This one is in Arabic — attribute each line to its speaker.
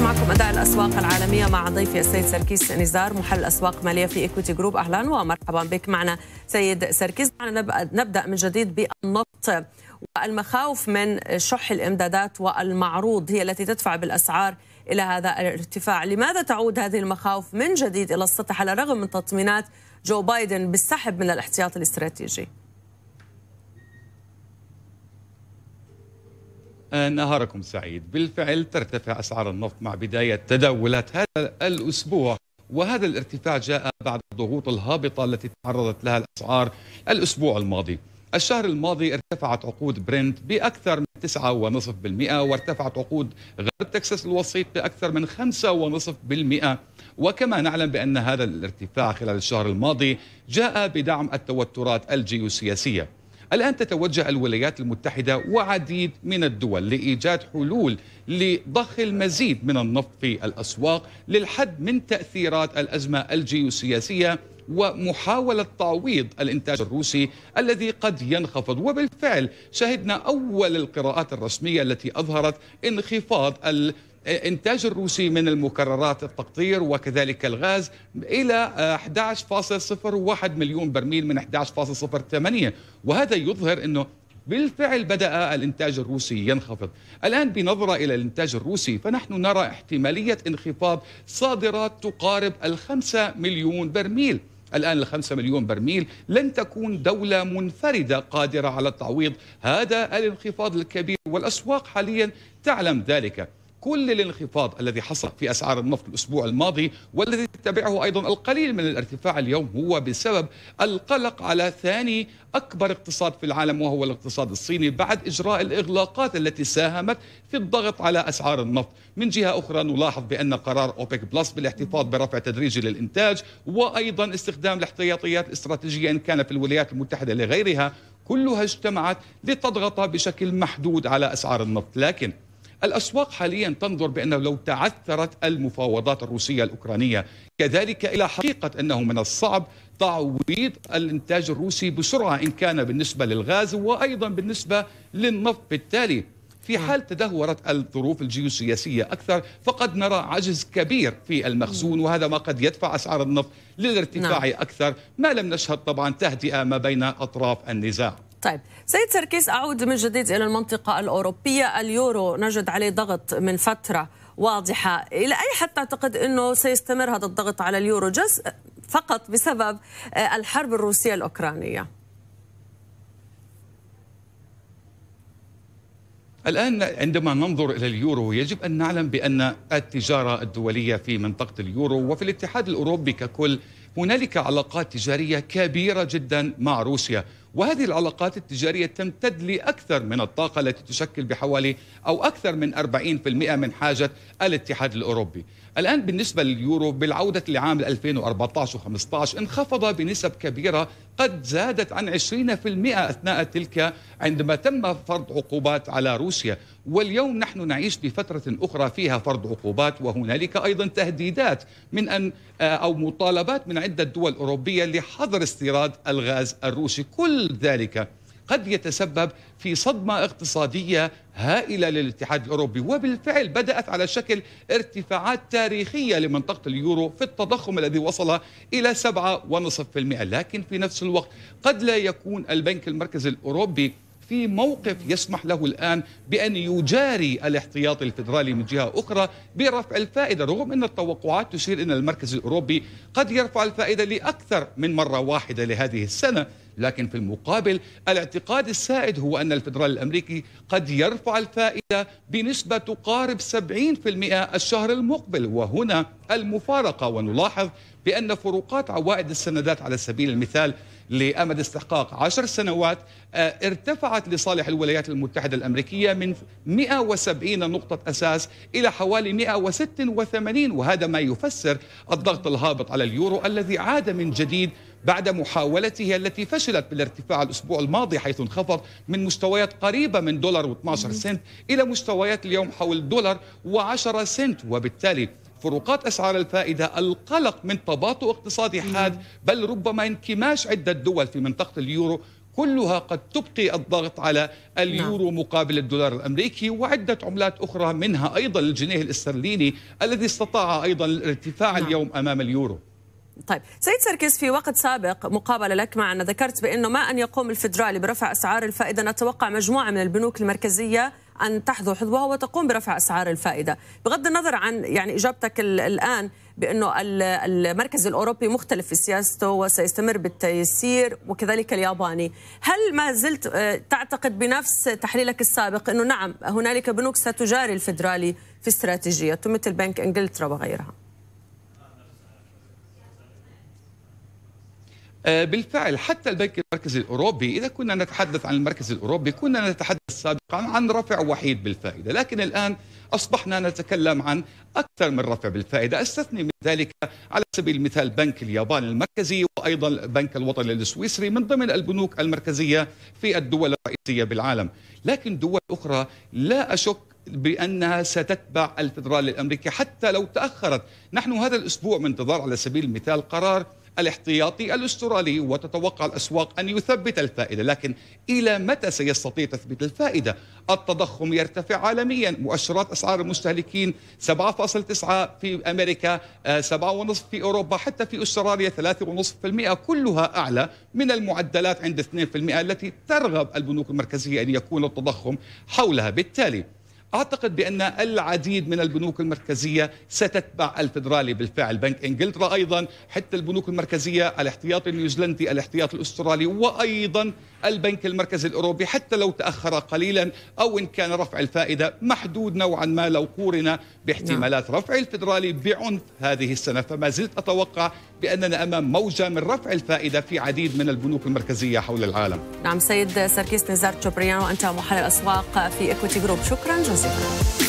Speaker 1: نناقش معكم اداء الاسواق العالميه مع ضيفي السيد سركيس نزار محل اسواق ماليه في ايكوتي جروب اهلا ومرحبا بك معنا سيد سركيس معنا نبدا من جديد بالنفط والمخاوف من شح الامدادات والمعروض هي التي تدفع بالاسعار الى هذا الارتفاع، لماذا تعود هذه المخاوف من جديد الى السطح على الرغم من تطمينات جو بايدن بالسحب من الاحتياط الاستراتيجي؟
Speaker 2: نهاركم سعيد بالفعل ترتفع أسعار النفط مع بداية تداولات هذا الأسبوع وهذا الارتفاع جاء بعد الضغوط الهابطة التي تعرضت لها الأسعار الأسبوع الماضي الشهر الماضي ارتفعت عقود برنت بأكثر من 9.5% وارتفعت عقود غرب تكساس الوسيط بأكثر من 5.5% وكما نعلم بأن هذا الارتفاع خلال الشهر الماضي جاء بدعم التوترات الجيوسياسية الآن تتوجه الولايات المتحدة وعديد من الدول لإيجاد حلول لضخ المزيد من النفط في الأسواق للحد من تأثيرات الأزمة الجيوسياسية ومحاولة تعويض الإنتاج الروسي الذي قد ينخفض وبالفعل شهدنا أول القراءات الرسمية التي أظهرت انخفاض ال الانتاج الروسي من المكررات التقطير وكذلك الغاز الى 11.01 مليون برميل من 11.08 وهذا يظهر انه بالفعل بدأ الإنتاج الروسي ينخفض الآن بنظرة إلى الإنتاج الروسي فنحن نرى احتمالية انخفاض صادرات تقارب ال5 مليون برميل الآن الخمسة مليون برميل لن تكون دولة منفردة قادرة على التعويض هذا الانخفاض الكبير والأسواق حاليا تعلم ذلك كل الانخفاض الذي حصل في أسعار النفط الأسبوع الماضي والذي تتبعه أيضا القليل من الارتفاع اليوم هو بسبب القلق على ثاني أكبر اقتصاد في العالم وهو الاقتصاد الصيني بعد إجراء الإغلاقات التي ساهمت في الضغط على أسعار النفط من جهة أخرى نلاحظ بأن قرار أوبك بلس بالاحتفاظ برفع تدريجي للإنتاج وأيضا استخدام الاحتياطيات الاستراتيجيه إن كان في الولايات المتحدة لغيرها كلها اجتمعت لتضغط بشكل محدود على أسعار النفط لكن الأسواق حاليا تنظر بأنه لو تعثرت المفاوضات الروسية الأوكرانية كذلك إلى حقيقة أنه من الصعب تعويض الإنتاج الروسي بسرعة إن كان بالنسبة للغاز وأيضا بالنسبة للنفط بالتالي في نعم. حال تدهورت الظروف الجيوسياسية أكثر فقد نرى عجز كبير في المخزون نعم. وهذا ما قد يدفع أسعار النفط للارتفاع نعم. أكثر ما لم نشهد طبعا تهدئة ما بين أطراف النزاع
Speaker 1: طيب سيد سركيس أعود من جديد إلى المنطقة الأوروبية اليورو نجد عليه ضغط من فترة واضحة إلى أي حد تعتقد أنه سيستمر هذا الضغط على اليورو جزء فقط بسبب آه، الحرب الروسية الأوكرانية
Speaker 2: الآن عندما ننظر إلى اليورو يجب أن نعلم بأن التجارة الدولية في منطقة اليورو وفي الاتحاد الأوروبي ككل هنالك علاقات تجارية كبيرة جدا مع روسيا وهذه العلاقات التجارية تمتد لأكثر من الطاقة التي تشكل بحوالي أو أكثر من 40% من حاجة الاتحاد الأوروبي الآن بالنسبة لليورو بالعودة لعام 2014 و15 انخفض بنسب كبيرة قد زادت عن 20% أثناء تلك عندما تم فرض عقوبات على روسيا واليوم نحن نعيش بفترة أخرى فيها فرض عقوبات وهنالك أيضا تهديدات من أن أو مطالبات من عدة دول أوروبية لحظر استيراد الغاز الروسي كل كل ذلك قد يتسبب في صدمة اقتصادية هائلة للاتحاد الأوروبي وبالفعل بدأت على شكل ارتفاعات تاريخية لمنطقة اليورو في التضخم الذي وصل إلى 7.5% لكن في نفس الوقت قد لا يكون البنك المركزي الأوروبي في موقف يسمح له الآن بأن يجاري الاحتياط الفيدرالي من جهة أخرى برفع الفائدة رغم أن التوقعات تشير أن المركز الأوروبي قد يرفع الفائدة لأكثر من مرة واحدة لهذه السنة لكن في المقابل الاعتقاد السائد هو أن الفدرال الأمريكي قد يرفع الفائدة بنسبة تقارب 70% الشهر المقبل وهنا المفارقة ونلاحظ بأن فروقات عوائد السندات على سبيل المثال لأمد استحقاق عشر سنوات آه، ارتفعت لصالح الولايات المتحدة الأمريكية من 170 نقطة أساس إلى حوالي 186 وهذا ما يفسر الضغط الهابط على اليورو الذي عاد من جديد بعد محاولته التي فشلت بالارتفاع الأسبوع الماضي حيث انخفض من مستويات قريبة من دولار و12 سنت إلى مستويات اليوم حول دولار و10 سنت وبالتالي فروقات اسعار الفائده القلق من تباطؤ اقتصادي حاد بل ربما انكماش عده دول في منطقه اليورو كلها قد تبقي الضغط على اليورو نعم. مقابل الدولار الامريكي وعده عملات اخرى منها ايضا الجنيه الاسترليني الذي استطاع ايضا الارتفاع نعم. اليوم امام اليورو
Speaker 1: طيب سيد سركيز في وقت سابق مقابلة لك معنا ذكرت بأنه ما أن يقوم الفدرالي برفع أسعار الفائدة نتوقع مجموعة من البنوك المركزية أن تحذو حذوها وتقوم برفع أسعار الفائدة بغض النظر عن يعني إجابتك الآن بأنه المركز الأوروبي مختلف في سياسته وسيستمر بالتيسير وكذلك الياباني هل ما زلت آه، تعتقد بنفس تحليلك السابق أنه نعم هنالك بنوك ستجاري الفدرالي في استراتيجيته مثل بنك إنجلترا وغيرها
Speaker 2: آه، بالفعل حتى البنك المركزي الاوروبي اذا كنا نتحدث عن المركز الاوروبي كنا نتحدث سابقا عن رفع وحيد بالفائده لكن الان اصبحنا نتكلم عن اكثر من رفع بالفائده استثني من ذلك على سبيل المثال بنك اليابان المركزي وايضا البنك الوطني السويسري من ضمن البنوك المركزيه في الدول الرئيسيه بالعالم لكن دول اخرى لا اشك بانها ستتبع الفدرالي الامريكي حتى لو تاخرت نحن هذا الاسبوع من انتظار على سبيل المثال قرار الاحتياطي الاسترالي وتتوقع الاسواق ان يثبت الفائده، لكن الى متى سيستطيع تثبيت الفائده؟ التضخم يرتفع عالميا، مؤشرات اسعار المستهلكين 7.9 في امريكا، 7.5 آه، في اوروبا، حتى في استراليا 3.5%، كلها اعلى من المعدلات عند 2% التي ترغب البنوك المركزيه ان يكون التضخم حولها، بالتالي أعتقد بأن العديد من البنوك المركزية ستتبع الفدرالي بالفعل بنك إنجلترا أيضا حتى البنوك المركزية الاحتياطي النيوزيلندي الاحتياطي الأسترالي وأيضا البنك المركزي الأوروبي حتى لو تأخر قليلا أو إن كان رفع الفائدة محدود نوعا ما لو قورنا باحتمالات نعم. رفع الفدرالي بعنف هذه السنة فما زلت أتوقع بأننا أمام موجة من رفع الفائدة في عديد من البنوك المركزية حول العالم
Speaker 1: نعم سيد سركيس نزار تشوبريان وأنت محلل أسواق في إكويتي جروب شكرا جزيلا music.